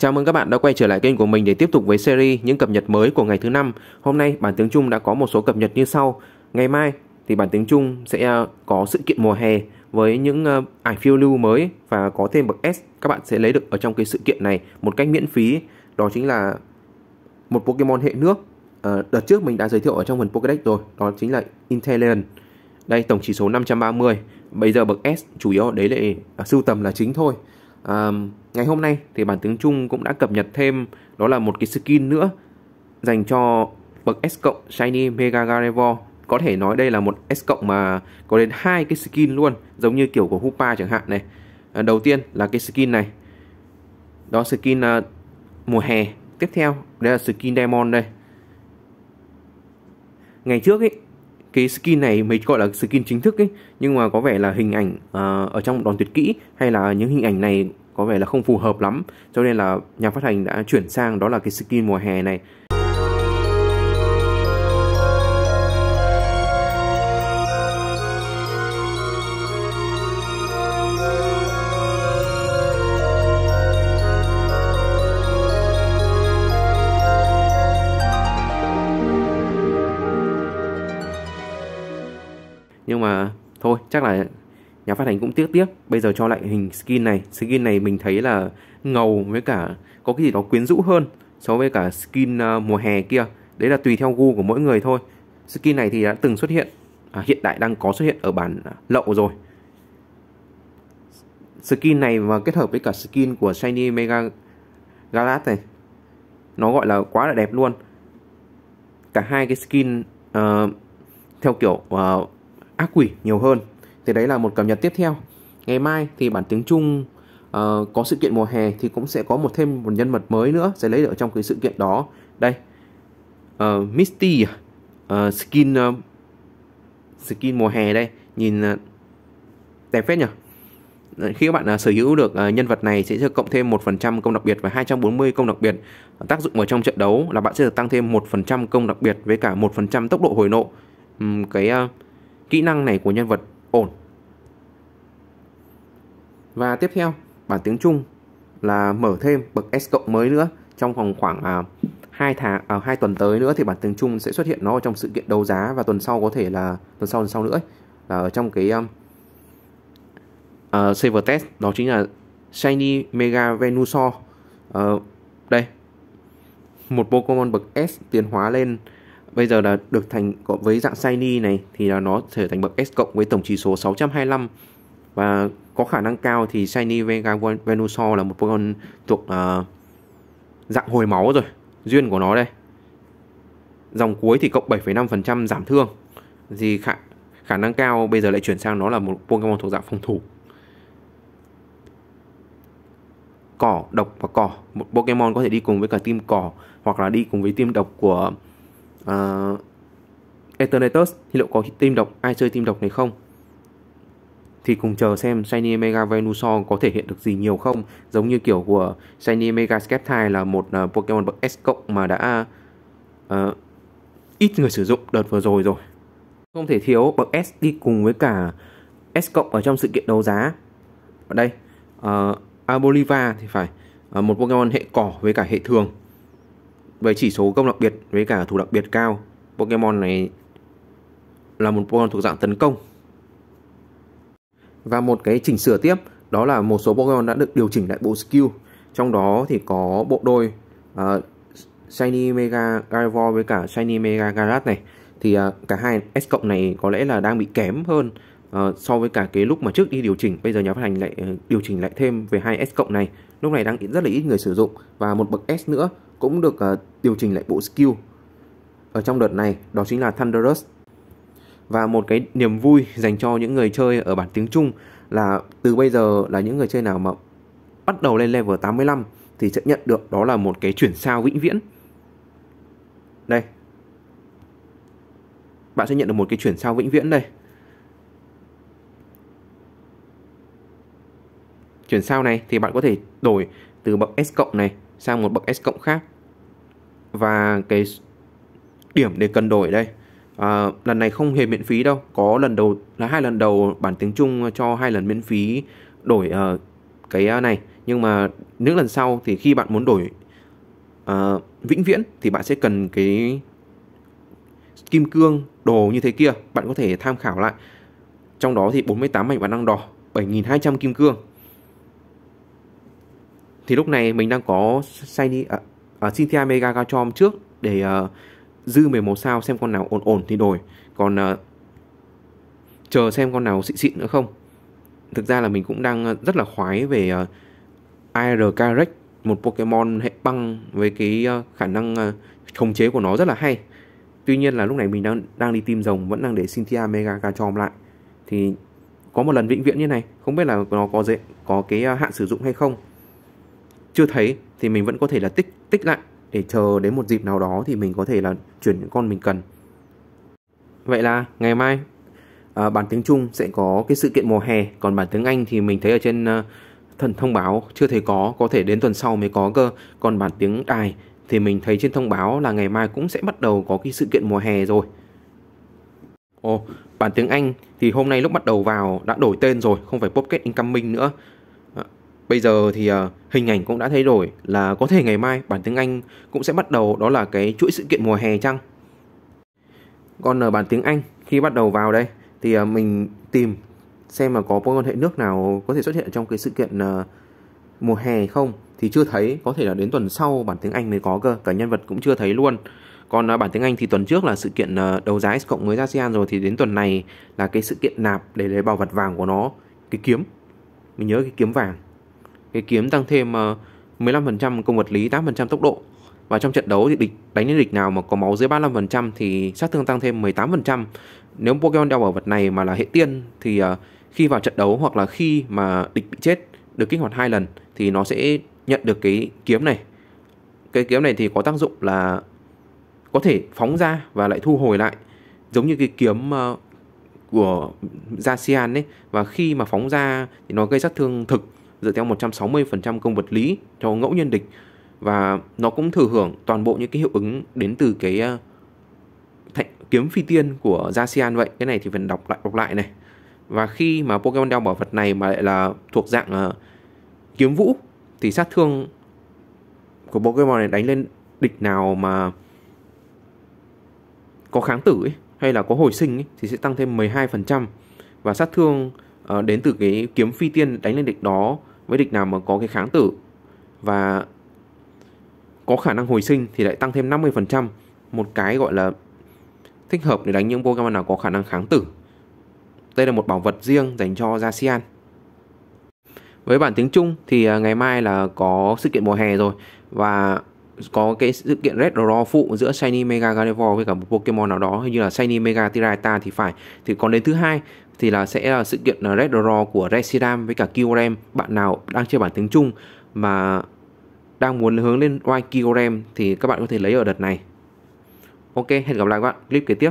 Chào mừng các bạn đã quay trở lại kênh của mình để tiếp tục với series những cập nhật mới của ngày thứ năm. Hôm nay bản tiếng Trung đã có một số cập nhật như sau. Ngày mai thì bản tiếng Trung sẽ à, có sự kiện mùa hè với những ờ, ảnh phiêu lưu mới và có thêm bậc S các bạn sẽ lấy được ở trong cái sự kiện này một cách miễn phí. Đó chính là một Pokemon hệ nước. Ờ, đợt trước mình đã giới thiệu ở trong phần Pokédex rồi, đó chính là Inteleon. Đây tổng chỉ số 530. Bây giờ bậc S chủ yếu đấy là à, sưu tầm là chính thôi à, ngày hôm nay thì bản tiếng Trung cũng đã cập nhật thêm đó là một cái skin nữa dành cho bậc S cộng Shiny Mega Gardevoir có thể nói đây là một S cộng mà có đến hai cái skin luôn giống như kiểu của Hupa chẳng hạn này à, đầu tiên là cái skin này đó skin à, mùa hè tiếp theo đây là skin Demon đây ngày trước ấy cái skin này mới gọi là skin chính thức ấy nhưng mà có vẻ là hình ảnh uh, ở trong đòn tuyệt kỹ hay là những hình ảnh này có vẻ là không phù hợp lắm cho nên là nhà phát hành đã chuyển sang đó là cái skin mùa hè này nhưng mà thôi chắc là nhà phát hành cũng tiếc tiếc bây giờ cho lại hình skin này skin này mình thấy là ngầu với cả có cái gì đó quyến rũ hơn so với cả skin ờ, mùa hè kia đấy là tùy theo gu của mỗi người thôi skin này thì đã từng xuất hiện à, hiện tại đang có xuất hiện ở bản lậu rồi skin này và kết hợp với cả skin của shiny mega galat này nó gọi là quá là đẹp luôn cả hai cái skin uh, theo kiểu uh, ác quỷ nhiều hơn thì đấy là một cập nhật tiếp theo ngày mai thì bản tiếng Trung uh, có sự kiện mùa hè thì cũng sẽ có một thêm một nhân vật mới nữa sẽ lấy được trong cái sự kiện đó đây uh, Misty uh, skin uh, skin mùa hè đây nhìn uh, đẹp phết nhỉ khi các bạn uh, sở hữu được uh, nhân vật này sẽ được cộng thêm 1% công đặc biệt và 240 công đặc biệt tác dụng ở trong trận đấu là bạn sẽ được tăng thêm 1% công đặc biệt với cả 1% tốc độ hồi nộ um, cái uh, kỹ năng này của nhân vật ổn. Và tiếp theo, bản tiếng Trung là mở thêm bậc S cộng mới nữa trong vòng khoảng à, 2 tháng à, 2 tuần tới nữa thì bản tiếng Trung sẽ xuất hiện nó trong sự kiện đấu giá và tuần sau có thể là tuần sau tuần sau nữa ấy, là ở trong cái um, uh, à, saver test đó chính là Shiny Mega Venusaur. Uh, đây. Một Pokemon bậc S tiến hóa lên bây giờ là được thành với dạng shiny này thì là nó trở thành bậc S cộng với tổng chỉ số 625 và có khả năng cao thì shiny Vega Venusaur là một Pokemon thuộc uh, dạng hồi máu rồi duyên của nó đây dòng cuối thì cộng 7,5% giảm thương thì khả khả năng cao bây giờ lại chuyển sang nó là một Pokemon thuộc dạng phòng thủ cỏ độc và cỏ một Pokemon có thể đi cùng với cả team cỏ hoặc là đi cùng với team độc của uh, à, Eternatus thì liệu có team độc ai chơi team độc này không thì cùng chờ xem Shiny Mega Venusaur có thể hiện được gì nhiều không giống như kiểu của Shiny Mega Sceptile là một uh, Pokemon bậc S cộng mà đã uh, ít người sử dụng đợt vừa rồi rồi không thể thiếu bậc S đi cùng với cả S cộng ở trong sự kiện đấu giá ở đây uh, Aboliva thì phải uh, một Pokemon hệ cỏ với cả hệ thường về chỉ số công đặc biệt với cả thủ đặc biệt cao, Pokemon này là một Pokemon thuộc dạng tấn công. Và một cái chỉnh sửa tiếp đó là một số Pokemon đã được điều chỉnh lại bộ skill. Trong đó thì có bộ đôi uh, Shiny Mega Gardevoir với cả Shiny Mega Gardevoir này thì uh, cả hai S cộng này có lẽ là đang bị kém hơn uh, so với cả cái lúc mà trước đi điều chỉnh bây giờ nhà phát hành lại uh, điều chỉnh lại thêm về hai S cộng này lúc này đang rất là ít người sử dụng và một bậc S nữa cũng được uh, điều chỉnh lại bộ skill ở trong đợt này đó chính là Thunderous và một cái niềm vui dành cho những người chơi ở bản tiếng Trung là từ bây giờ là những người chơi nào mà bắt đầu lên level 85 thì sẽ nhận được đó là một cái chuyển sao vĩnh viễn đây bạn sẽ nhận được một cái chuyển sao vĩnh viễn đây chuyển sao này thì bạn có thể đổi từ bậc S cộng này sang một bậc S cộng khác và cái điểm để cần đổi đây à, lần này không hề miễn phí đâu có lần đầu là hai lần đầu bản tiếng Trung cho hai lần miễn phí đổi uh, cái ờ, này nhưng mà những lần sau thì khi bạn muốn đổi uh, vĩnh viễn thì bạn sẽ cần cái kim cương đồ như thế kia bạn có thể tham khảo lại trong đó thì 48 mảnh bản năng đỏ 7.200 kim cương thì lúc này mình đang có shiny à, uh, ờ, Cynthia Mega Gachom trước để uh, dư 11 sao xem con nào ổn ổn thì đổi còn uh, chờ xem con nào xịn xịn nữa không thực ra là mình cũng đang rất là khoái về uh, AR Carex một Pokemon hệ băng với cái uh, khả năng uh, khống chế của nó rất là hay tuy nhiên là lúc này mình đang đang đi tìm rồng vẫn đang để Cynthia Mega Gachom lại thì có một lần vĩnh viễn như này không biết là nó có dễ có cái hạn sử dụng hay không chưa thấy thì mình vẫn có thể là tích tích lại để chờ đến một dịp nào đó thì mình có thể là chuyển những con mình cần vậy là ngày mai à, bản tiếng Trung sẽ có cái sự kiện mùa hè còn bản tiếng Anh thì mình thấy ở trên uh, thần thông báo chưa thấy có có thể đến tuần sau mới có cơ còn bản tiếng đài thì mình thấy trên thông báo là ngày mai cũng sẽ bắt đầu có cái sự kiện mùa hè rồi ồ bản tiếng Anh thì hôm nay lúc bắt đầu vào đã đổi tên rồi không phải Pocket Incoming nữa Bây giờ thì ờ, hình ảnh cũng đã thay đổi là có thể ngày mai bản tiếng Anh cũng sẽ bắt đầu đó là cái chuỗi sự kiện mùa hè chăng? Còn ở ờ, bản tiếng Anh khi bắt đầu vào đây thì ờ, mình tìm xem mà có quan hệ nước nào có thể xuất hiện trong cái sự kiện mùa hè không thì chưa thấy có thể là đến tuần sau bản tiếng Anh mới có cơ cả nhân vật cũng chưa thấy luôn còn bản tiếng Anh thì tuần trước là sự kiện đấu giá S cộng mới ra ASEAN rồi thì đến tuần này là cái sự kiện nạp để lấy bảo vật vàng của nó cái kiếm mình nhớ cái kiếm vàng cái kiếm tăng thêm 15% ờ, công vật lý 8% tốc độ và trong trận đấu thì địch đánh đến địch nào mà có máu dưới 35% thì sát thương tăng thêm 18%. Nếu Pokemon đeo bảo vật này mà là hệ tiên thì ờ, khi vào trận đấu hoặc là khi mà địch bị chết được kích hoạt hai lần thì nó sẽ nhận được cái kiếm này. Cái kiếm này thì có tác dụng là có thể phóng ra và lại thu hồi lại giống như cái kiếm ờ, của Zacian ấy và khi mà phóng ra thì nó gây sát thương thực dựa theo 160% công vật lý cho ngẫu nhân địch và nó cũng thừa hưởng toàn bộ những cái hiệu ứng đến từ cái ờ, thạnh, kiếm phi tiên của Zacian vậy cái này thì phần đọc lại đọc lại này và khi mà Pokemon đeo bảo vật này mà lại là thuộc dạng ờ, kiếm vũ thì sát thương của Pokemon này đánh lên địch nào mà có kháng tử ấy, hay là có hồi sinh ấy, thì sẽ tăng thêm 12% và sát thương ờ, đến từ cái kiếm phi tiên đánh lên địch đó với địch nào mà có cái kháng tử và có khả năng hồi sinh thì lại tăng thêm 50% một cái gọi là thích hợp để đánh những Pokemon nào có khả năng kháng tử. Đây là một bảo vật riêng dành cho Zacian. Với bản tiếng Trung thì à, ngày mai là có sự kiện mùa hè rồi và có cái sự kiện Red Draw phụ giữa Shiny Mega Gardevoir với cả một Pokemon nào đó hình như là Shiny Mega Tyranitar thì phải thì còn đến thứ hai thì là sẽ là sự kiện à, Red Draw của Resiram với cả Kyorem bạn nào đang chơi bản tiếng Trung mà đang muốn hướng lên White Kyorem thì các bạn có thể lấy ở đợt này ok hẹn gặp lại các bạn clip kế tiếp